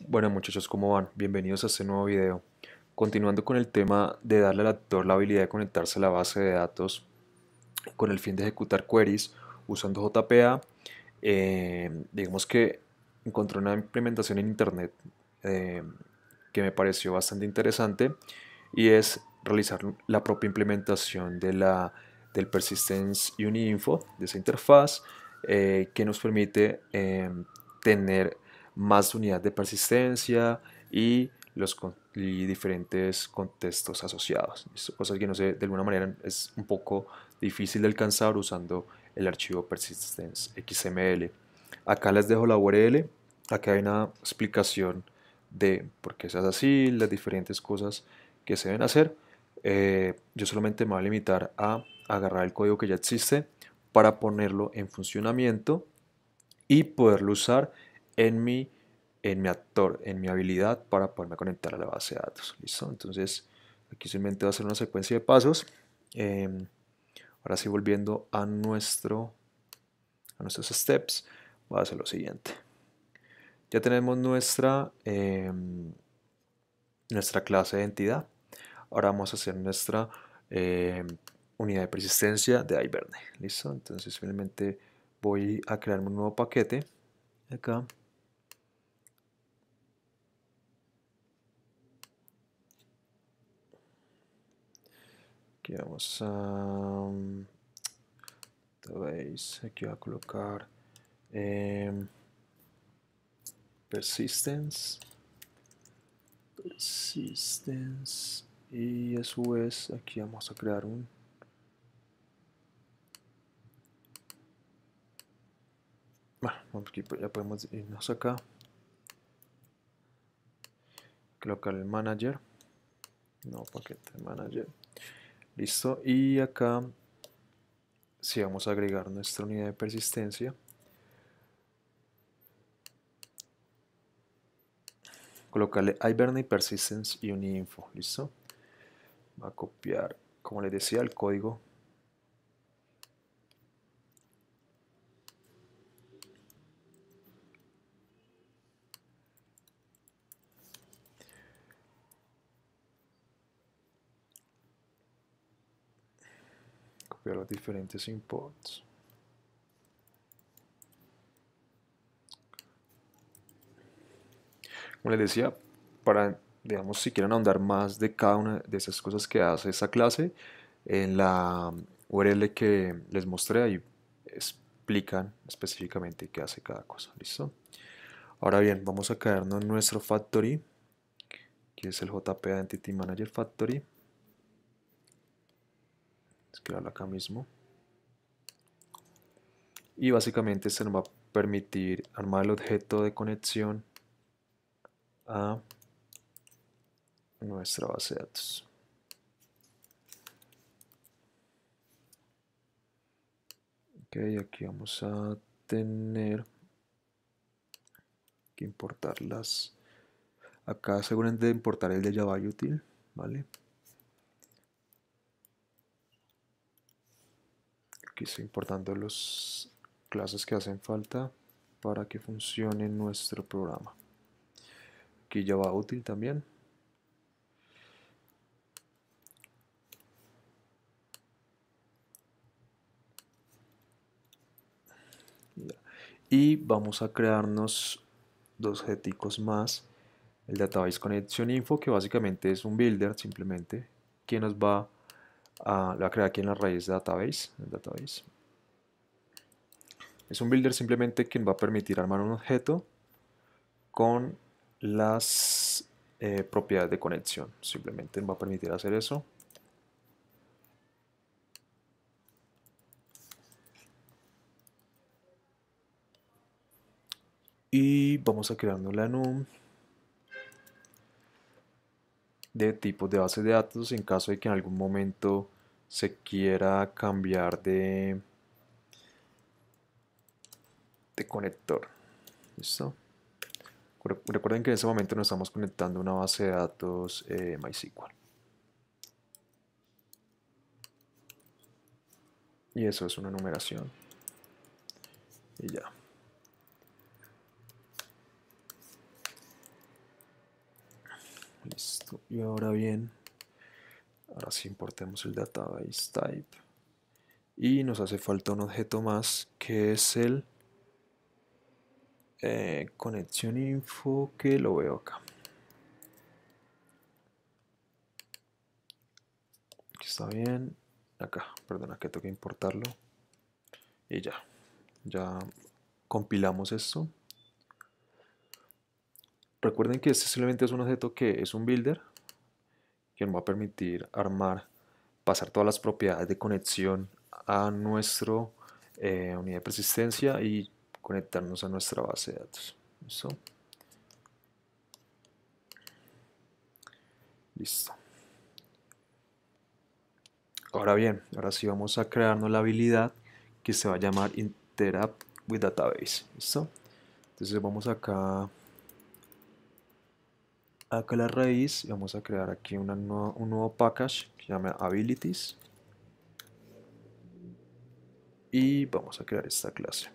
Bueno muchachos, ¿cómo van? Bienvenidos a este nuevo video. Continuando con el tema de darle al actor la habilidad de conectarse a la base de datos con el fin de ejecutar queries usando JPA, eh, digamos que encontré una implementación en internet eh, que me pareció bastante interesante y es realizar la propia implementación de la, del Persistence Uniinfo, de esa interfaz, eh, que nos permite tener más unidad de persistencia y los y diferentes contextos asociados. Cosas que no sé, de alguna manera es un poco difícil de alcanzar usando el archivo persistence XML. Acá les dejo la URL, acá hay una explicación de por qué se hace así, las diferentes cosas que se deben hacer. Eh, yo solamente me voy a limitar a agarrar el código que ya existe para ponerlo en funcionamiento y poderlo usar en mi, en mi actor, en mi habilidad para poderme conectar a la base de datos. ¿Listo? Entonces, aquí simplemente va a hacer una secuencia de pasos. Em, ahora sí, volviendo a, nuestro, a nuestros steps, va a hacer lo siguiente. Ya tenemos nuestra, em, nuestra clase de entidad. Ahora vamos a hacer nuestra em, unidad de persistencia de Iberne. ¿Listo? Entonces, simplemente voy a crear un nuevo paquete acá Aquí vamos a mm, veis Aquí voy a colocar em, persistence. Persistence. Y a su aquí vamos a crear un Bueno, aquí ya podemos irnos acá. Colocar el manager. No, paquete manager. Listo, y acá si vamos a agregar nuestra unidad de persistencia, colocarle Hibernate Persistence y un info, ¿listo? Va a copiar, como les decía, el código los diferentes imports. Como les decía, para, digamos, si quieren ahondar más de cada una de esas cosas que hace esa clase, en la URL que les mostré ahí explican específicamente qué hace cada cosa. ¿Listo? Ahora bien, vamos a caernos en nuestro factory, que es el JP Entity Manager Factory escribirlo acá mismo. Y básicamente se nos va a permitir armar el objeto de conexión a nuestra base de datos. Ok, aquí vamos a tener que importarlas. Acá seguramente importar el de Java Util, ¿vale? importando las clases que hacen falta para que funcione nuestro programa que ya va útil también y vamos a crearnos dos geticos más el database connection info que básicamente es un builder simplemente que nos va a lo voy a crear aquí en la raíz de database, database. Es un builder simplemente que va a permitir armar un objeto con las eh, propiedades de conexión. Simplemente va a permitir hacer eso. Y vamos a crear un num de tipos de bases de datos en caso de que en algún momento se quiera cambiar de, de conector. Recuerden que en ese momento nos estamos conectando a una base de datos eh, MySQL. Y eso es una numeración. Y ya. Y ahora bien, ahora sí importemos el database type. Y nos hace falta un objeto más que es el eh, conexión info que lo veo acá. está bien. Acá, perdona que tengo que importarlo. Y ya, ya compilamos esto. Recuerden que este simplemente es un objeto que es un builder, que nos va a permitir armar, pasar todas las propiedades de conexión a nuestra eh, unidad de persistencia y conectarnos a nuestra base de datos. ¿Listo? Listo. Ahora bien, ahora sí vamos a crearnos la habilidad que se va a llamar Interact with Database. ¿Listo? Entonces vamos acá acá la raíz y vamos a crear aquí un nuevo package que se llama abilities y vamos a crear esta clase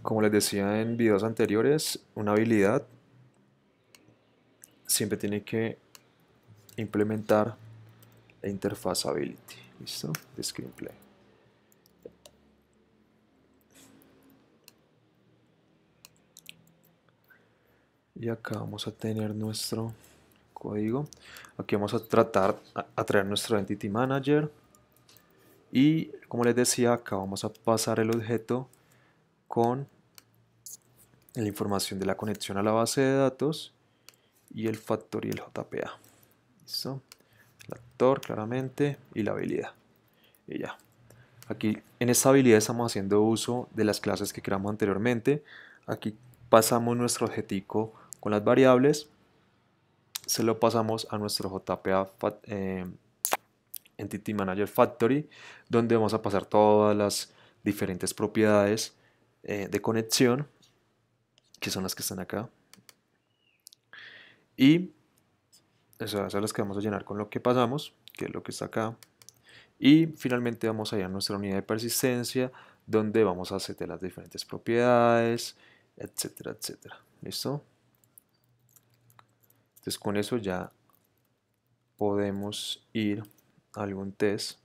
como les decía en videos anteriores una habilidad siempre tiene que implementar la interfaz ability listo de screenplay y acá vamos a tener nuestro código aquí vamos a tratar a traer nuestro entity manager y como les decía acá vamos a pasar el objeto con la información de la conexión a la base de datos y el factor y el JPA listo el actor claramente y la habilidad y ya aquí en esta habilidad estamos haciendo uso de las clases que creamos anteriormente aquí pasamos nuestro objetivo con las variables, se lo pasamos a nuestro JPA eh, Entity Manager Factory, donde vamos a pasar todas las diferentes propiedades eh, de conexión, que son las que están acá. Y esas son las que vamos a llenar con lo que pasamos, que es lo que está acá. Y finalmente vamos a ir a nuestra unidad de persistencia, donde vamos a setear las diferentes propiedades, etcétera, etcétera. ¿Listo? Entonces con eso ya podemos ir a algún test.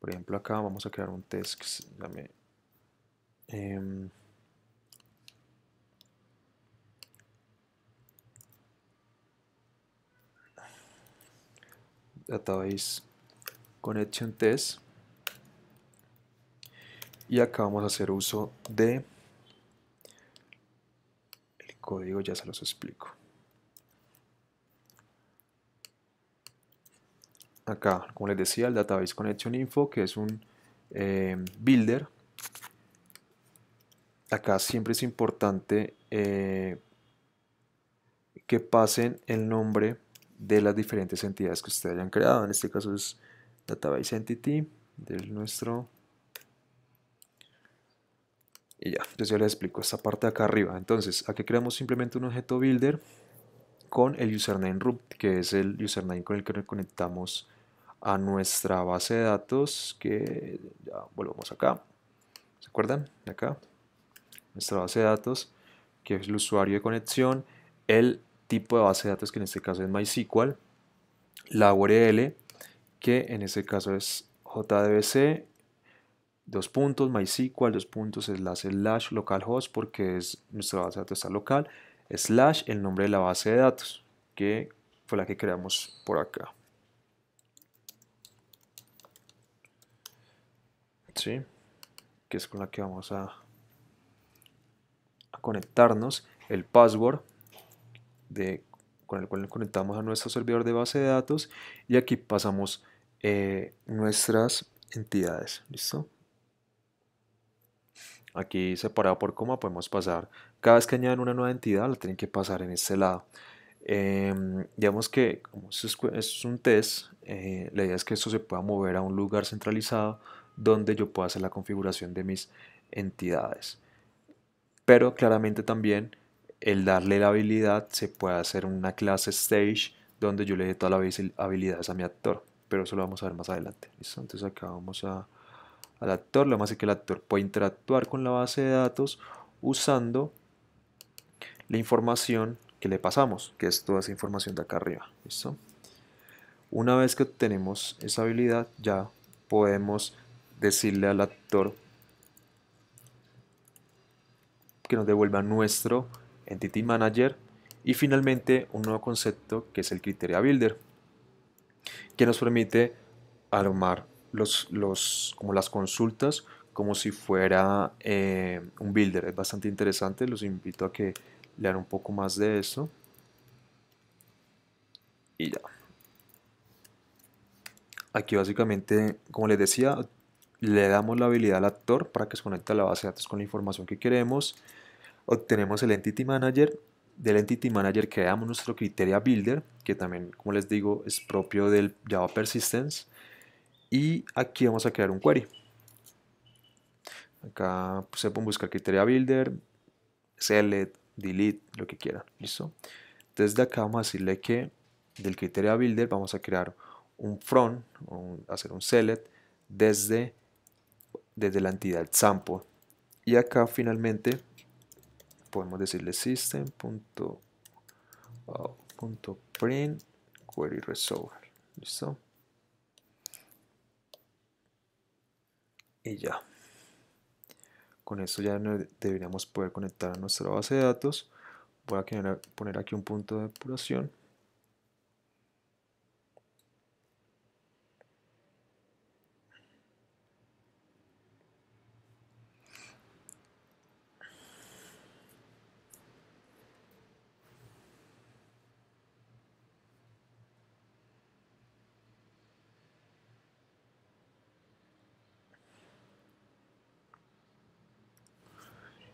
Por ejemplo acá vamos a crear un test que se llame... Em, database connection test y acá vamos a hacer uso de el código ya se los explico acá, como les decía, el database connection info, que es un eh, builder. Acá siempre es importante eh, que pasen el nombre de las diferentes entidades que ustedes hayan creado. En este caso es database entity del nuestro y ya, entonces ya les explico esta parte de acá arriba. Entonces, aquí creamos simplemente un objeto builder con el username root, que es el username con el que conectamos a nuestra base de datos que ya volvemos acá. ¿Se acuerdan? De acá. Nuestra base de datos que es el usuario de conexión, el tipo de base de datos que en este caso es MySQL, la URL que en este caso es JDBC, dos puntos, MySQL, dos puntos, slash, slash, localhost, porque es, nuestra base de datos está local, slash, el nombre de la base de datos, que fue la que creamos por acá. ¿sí? que es con la que vamos a, conectarnos, el password con el cual nos conectamos a nuestro servidor de base de datos y aquí pasamos eh, nuestras entidades, ¿listo? Aquí separado por coma podemos pasar, cada vez que añaden una nueva entidad la tienen que pasar en este lado. Em, digamos que como esto es, un test, eh, la idea es que esto se pueda mover a un lugar centralizado donde yo puedo hacer la configuración de mis entidades. Pero claramente también el darle la habilidad se puede hacer una clase stage donde yo le dé todas las habilidades a mi actor. Pero eso lo vamos a ver más adelante. Entonces acá vamos a, al actor. Lo más es que el actor puede interactuar con la base de datos usando la información que le pasamos, que es toda esa información de acá arriba. Una vez que tenemos esa habilidad, ya podemos decirle al actor que nos devuelva nuestro Entity Manager y finalmente un nuevo concepto que es el Criteria Builder que nos permite armar los, los, como las consultas como si fuera eh, un builder. Es bastante interesante, los invito a que lean un poco más de eso. Y ya. Aquí básicamente, como les decía, le damos la habilidad al actor para que se conecte a la base de datos con la información que queremos, obtenemos el Entity Manager, del Entity Manager creamos nuestro Criteria Builder, que también, como les digo, es propio del Java Persistence, y aquí vamos a crear un query. Acá pues, se pueden buscar Criteria Builder, select, delete, lo que quieran, ¿listo? Desde acá vamos a decirle que del Criteria Builder vamos a crear un front, hacer un select desde desde la entidad sample. Y acá finalmente podemos decirle system.out.print query resolver. ¿Listo? Y ya. Con esto ya deberíamos poder conectar a nuestra base de datos. Voy a poner aquí un punto de depuración.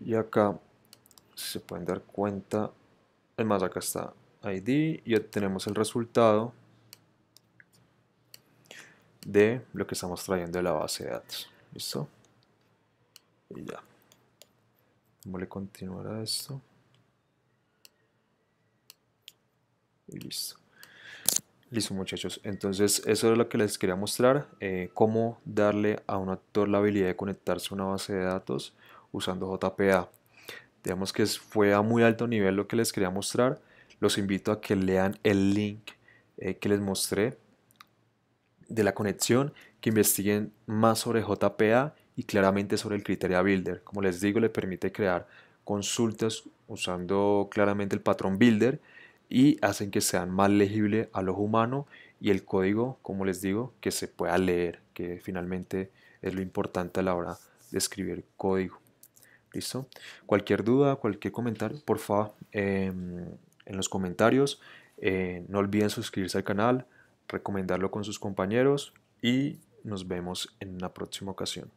y acá se pueden dar cuenta más acá está id y obtenemos el resultado de lo que estamos trayendo de la base de datos listo y ya ¿Cómo continuar a esto y listo Listo muchachos, entonces eso es lo que les quería mostrar, eh, cómo darle a un actor la habilidad de conectarse a una base de datos usando JPA. Digamos que fue a muy alto nivel lo que les quería mostrar. Los invito a que lean el link eh, que les mostré de la conexión, que investiguen más sobre JPA y claramente sobre el criterio builder. Como les digo, le permite crear consultas usando claramente el patrón builder y hacen que sean más legible a los humanos y el código, como les digo, que se pueda leer, que finalmente es lo importante a la hora de escribir código. ¿Listo? Cualquier duda, cualquier comentario, por favor, em, en los comentarios. Eh, no olviden suscribirse al canal, recomendarlo con sus compañeros y nos vemos en una próxima ocasión.